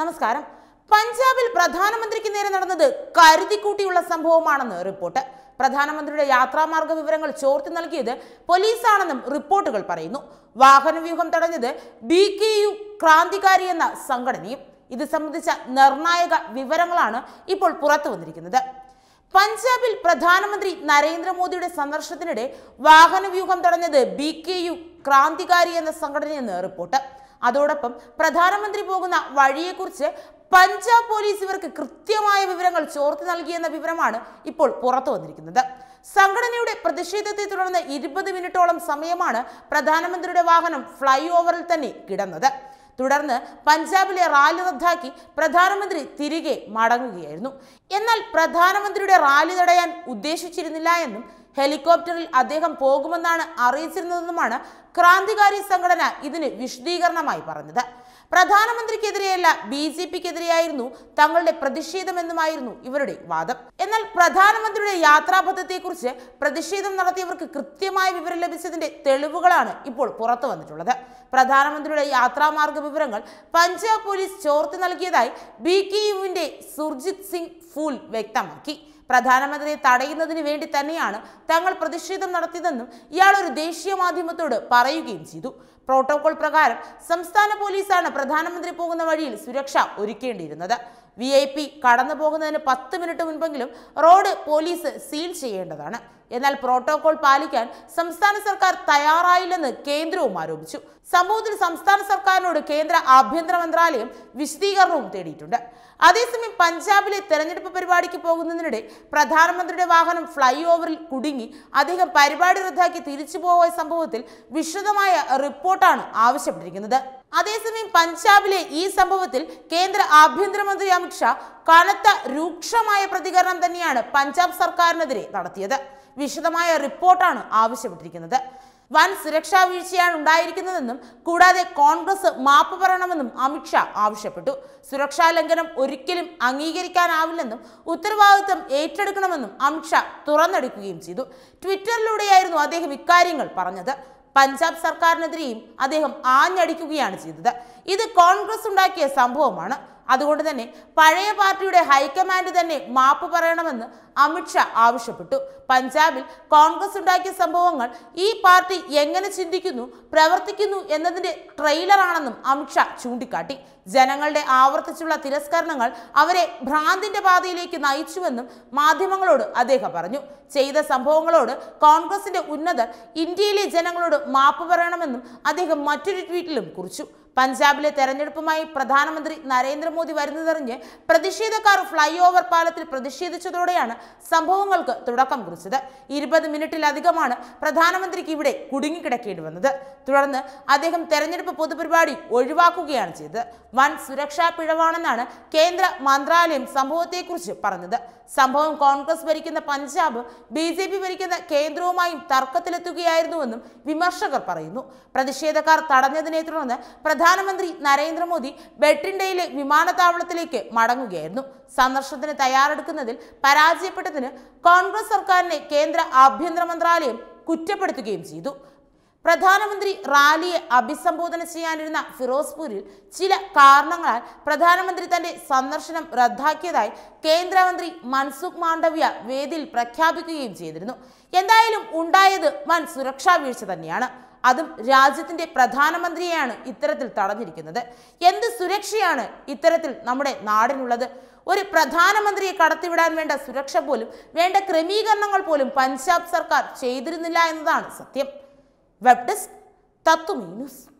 നമസ്കാരം പഞ്ചാബിൽ പ്രധാനമന്ത്രിക്ക് നേരെ നടന്നത് കരുതിക്കൂട്ടിയുള്ള സംഭവമാണെന്ന് റിപ്പോർട്ട് പ്രധാനമന്ത്രിയുടെ യാത്രാമാർഗ വിവരങ്ങൾ ചോർത്തി നൽകിയത് പോലീസാണെന്നും റിപ്പോർട്ടുകൾ പറയുന്നു വാഹനവ്യൂഹം തടഞ്ഞത് ബി കെ യു ക്രാന്തികാരി എന്ന സംഘടനയും ഇത് സംബന്ധിച്ച നിർണായക വിവരങ്ങളാണ് ഇപ്പോൾ പുറത്തു വന്നിരിക്കുന്നത് പഞ്ചാബിൽ പ്രധാനമന്ത്രി നരേന്ദ്രമോദിയുടെ സന്ദർശനത്തിനിടെ വാഹനവ്യൂഹം തടഞ്ഞത് ബി കെ യു ക്രാന്തികാരി എന്ന സംഘടനയെന്ന് റിപ്പോർട്ട് അതോടൊപ്പം പ്രധാനമന്ത്രി പോകുന്ന വഴിയെക്കുറിച്ച് പഞ്ചാബ് പോലീസ് ഇവർക്ക് കൃത്യമായ വിവരങ്ങൾ ചോർത്തി നൽകിയെന്ന വിവരമാണ് ഇപ്പോൾ പുറത്തു വന്നിരിക്കുന്നത് സംഘടനയുടെ പ്രതിഷേധത്തെ തുടർന്ന് ഇരുപത് മിനിറ്റോളം സമയമാണ് പ്രധാനമന്ത്രിയുടെ വാഹനം ഫ്ലൈ ഓവറിൽ തന്നെ കിടന്നത് തുടർന്ന് പഞ്ചാബിലെ റാലി റദ്ദാക്കി പ്രധാനമന്ത്രി തിരികെ മടങ്ങുകയായിരുന്നു എന്നാൽ പ്രധാനമന്ത്രിയുടെ റാലി തടയാൻ ഉദ്ദേശിച്ചിരുന്നില്ല എന്നും ഹെലികോപ്റ്ററിൽ അദ്ദേഹം പോകുമെന്നാണ് അറിയിച്ചിരുന്നതെന്നുമാണ് ക്രാന്തികാരി സംഘടന ഇതിന് വിശദീകരണമായി പറഞ്ഞത് പ്രധാനമന്ത്രിക്കെതിരെയല്ല ബി ജെ പിക്കെതിരെയായിരുന്നു തങ്ങളുടെ പ്രതിഷേധമെന്നുമായിരുന്നു ഇവരുടെ വാദം എന്നാൽ പ്രധാനമന്ത്രിയുടെ യാത്രാ പ്രതിഷേധം നടത്തിയവർക്ക് കൃത്യമായ വിവരം ലഭിച്ചതിന്റെ തെളിവുകളാണ് ഇപ്പോൾ പുറത്തു വന്നിട്ടുള്ളത് പ്രധാനമന്ത്രിയുടെ യാത്രാമാർഗ വിവരങ്ങൾ പഞ്ചാബ് പോലീസ് ചോർത്തി നൽകിയതായി ബി കെ യുവിന്റെ സുർജിത് സിംഗ് ഫൂൽ വ്യക്തമാക്കി പ്രധാനമന്ത്രിയെ തടയുന്നതിന് വേണ്ടി തന്നെയാണ് തങ്ങൾ പ്രതിഷേധം നടത്തിയതെന്നും ഇയാൾ ഒരു ദേശീയ മാധ്യമത്തോട് പറയുകയും ചെയ്തു പ്രോട്ടോകോൾ പ്രകാരം സംസ്ഥാന പോലീസാണ് പ്രധാനമന്ത്രി പോകുന്ന വഴിയിൽ സുരക്ഷ ഒരുക്കേണ്ടിയിരുന്നത് വി ഐ പി കടന്നു പോകുന്നതിന് പത്ത് മിനിറ്റ് മുൻപെങ്കിലും റോഡ് പോലീസ് സീൽ ചെയ്യേണ്ടതാണ് എന്നാൽ പ്രോട്ടോകോൾ പാലിക്കാൻ സംസ്ഥാന സർക്കാർ തയ്യാറായില്ലെന്ന് കേന്ദ്രവും ആരോപിച്ചു സംഭവത്തിൽ സംസ്ഥാന സർക്കാരിനോട് കേന്ദ്ര ആഭ്യന്തര മന്ത്രാലയം വിശദീകരണവും തേടിയിട്ടുണ്ട് അതേസമയം പഞ്ചാബിലെ തെരഞ്ഞെടുപ്പ് പരിപാടിക്ക് പോകുന്നതിനിടെ പ്രധാനമന്ത്രിയുടെ വാഹനം ഫ്ലൈ ഓവറിൽ കുടുങ്ങി അദ്ദേഹം പരിപാടി റദ്ദാക്കി തിരിച്ചു പോയ സംഭവത്തിൽ വിശദമായ റിപ്പോർട്ടാണ് ആവശ്യപ്പെട്ടിരിക്കുന്നത് അതേസമയം പഞ്ചാബിലെ ഈ സംഭവത്തിൽ കേന്ദ്ര ആഭ്യന്തരമന്ത്രി അമിത്ഷാ കനത്ത രൂക്ഷമായ പ്രതികരണം തന്നെയാണ് പഞ്ചാബ് സർക്കാരിനെതിരെ നടത്തിയത് വിശദമായ റിപ്പോർട്ടാണ് ആവശ്യപ്പെട്ടിരിക്കുന്നത് വൻ സുരക്ഷാ വീഴ്ചയാണ് ഉണ്ടായിരിക്കുന്നതെന്നും കൂടാതെ കോൺഗ്രസ് മാപ്പ് പറയണമെന്നും അമിത്ഷാ ആവശ്യപ്പെട്ടു സുരക്ഷാ ലംഘനം ഒരിക്കലും അംഗീകരിക്കാനാവില്ലെന്നും ഉത്തരവാദിത്വം ഏറ്റെടുക്കണമെന്നും അമിത്ഷാ തുറന്നെടുക്കുകയും ചെയ്തു ട്വിറ്ററിലൂടെയായിരുന്നു അദ്ദേഹം ഇക്കാര്യങ്ങൾ പറഞ്ഞത് പഞ്ചാബ് സർക്കാരിനെതിരെയും അദ്ദേഹം ആഞ്ഞടിക്കുകയാണ് ചെയ്തത് ഇത് കോൺഗ്രസ് ഉണ്ടാക്കിയ സംഭവമാണ് അതുകൊണ്ട് തന്നെ പഴയ പാർട്ടിയുടെ ഹൈക്കമാൻഡ് തന്നെ മാപ്പ് പറയണമെന്ന് അമിത്ഷാ ആവശ്യപ്പെട്ടു പഞ്ചാബിൽ കോൺഗ്രസ് ഉണ്ടാക്കിയ സംഭവങ്ങൾ ഈ പാർട്ടി എങ്ങനെ ചിന്തിക്കുന്നു പ്രവർത്തിക്കുന്നു എന്നതിൻ്റെ ട്രെയിലറാണെന്നും അമിത്ഷാ ചൂണ്ടിക്കാട്ടി ജനങ്ങളുടെ ആവർത്തിച്ചുള്ള തിരസ്കരണങ്ങൾ അവരെ ഭ്രാന്തിന്റെ പാതയിലേക്ക് നയിച്ചുവെന്നും മാധ്യമങ്ങളോട് അദ്ദേഹം പറഞ്ഞു ചെയ്ത സംഭവങ്ങളോട് കോൺഗ്രസിന്റെ ഉന്നതർ ഇന്ത്യയിലെ ജനങ്ങളോട് മാപ്പ് പറയണമെന്നും അദ്ദേഹം മറ്റൊരു ട്വീറ്റിലും കുറിച്ചു പഞ്ചാബിലെ തെരഞ്ഞെടുപ്പുമായി പ്രധാനമന്ത്രി നരേന്ദ്ര നരേന്ദ്രമോദി വരുന്നതറിഞ്ഞ് പ്രതിഷേധക്കാർ ഫ്ളൈ ഓവർ പാലത്തിൽ പ്രതിഷേധിച്ചതോടെയാണ് സംഭവങ്ങൾക്ക് തുടക്കം കുറിച്ചത് ഇരുപത് മിനിറ്റിലധികമാണ് പ്രധാനമന്ത്രിക്ക് ഇവിടെ കുടുങ്ങിക്കിടക്കേണ്ടി വന്നത് തുടർന്ന് അദ്ദേഹം തെരഞ്ഞെടുപ്പ് പൊതുപരിപാടി ഒഴിവാക്കുകയാണ് ചെയ്തത് വൻ സുരക്ഷാ പിഴവാണെന്നാണ് കേന്ദ്ര മന്ത്രാലയം സംഭവത്തെക്കുറിച്ച് പറഞ്ഞത് സംഭവം കോൺഗ്രസ് ഭരിക്കുന്ന പഞ്ചാബ് ബി ജെ പി ഭരിക്കുന്ന കേന്ദ്രവുമായും തർക്കത്തിലെത്തുകയായിരുന്നുവെന്നും വിമർശകർ പറയുന്നു പ്രതിഷേധക്കാർ തടഞ്ഞതിനെ തുടർന്ന് പ്രധാനമന്ത്രി നരേന്ദ്രമോദി ബെട്ടിൻഡയിലെ വിമാന വിമാനത്താവളത്തിലേക്ക് മടങ്ങുകയായിരുന്നു സന്ദർശനത്തിന് തയ്യാറെടുക്കുന്നതിൽ പരാജയപ്പെട്ടതിന് കോൺഗ്രസ് സർക്കാരിനെ കേന്ദ്ര ആഭ്യന്തര മന്ത്രാലയം കുറ്റപ്പെടുത്തുകയും ചെയ്തു പ്രധാനമന്ത്രി റാലിയെ അഭിസംബോധന ചെയ്യാനിരുന്ന ഫിറോസ്പൂരിൽ ചില കാരണങ്ങളാൽ പ്രധാനമന്ത്രി തന്റെ സന്ദർശനം റദ്ദാക്കിയതായി കേന്ദ്രമന്ത്രി മൻസുഖ് മാണ്ഡവ്യ വേദിയിൽ പ്രഖ്യാപിക്കുകയും ചെയ്തിരുന്നു എന്തായാലും ഉണ്ടായത് വൻ സുരക്ഷാ വീഴ്ച തന്നെയാണ് അതും രാജ്യത്തിൻ്റെ പ്രധാനമന്ത്രിയെയാണ് ഇത്തരത്തിൽ തടഞ്ഞിരിക്കുന്നത് എന്ത് സുരക്ഷയാണ് ഇത്തരത്തിൽ നമ്മുടെ നാടിനുള്ളത് ഒരു പ്രധാനമന്ത്രിയെ കടത്തിവിടാൻ വേണ്ട സുരക്ഷ പോലും വേണ്ട ക്രമീകരണങ്ങൾ പോലും പഞ്ചാബ് സർക്കാർ ചെയ്തിരുന്നില്ല എന്നതാണ് സത്യം വെബ് ഡെസ്ക് തത്വമീ ന്യൂസ്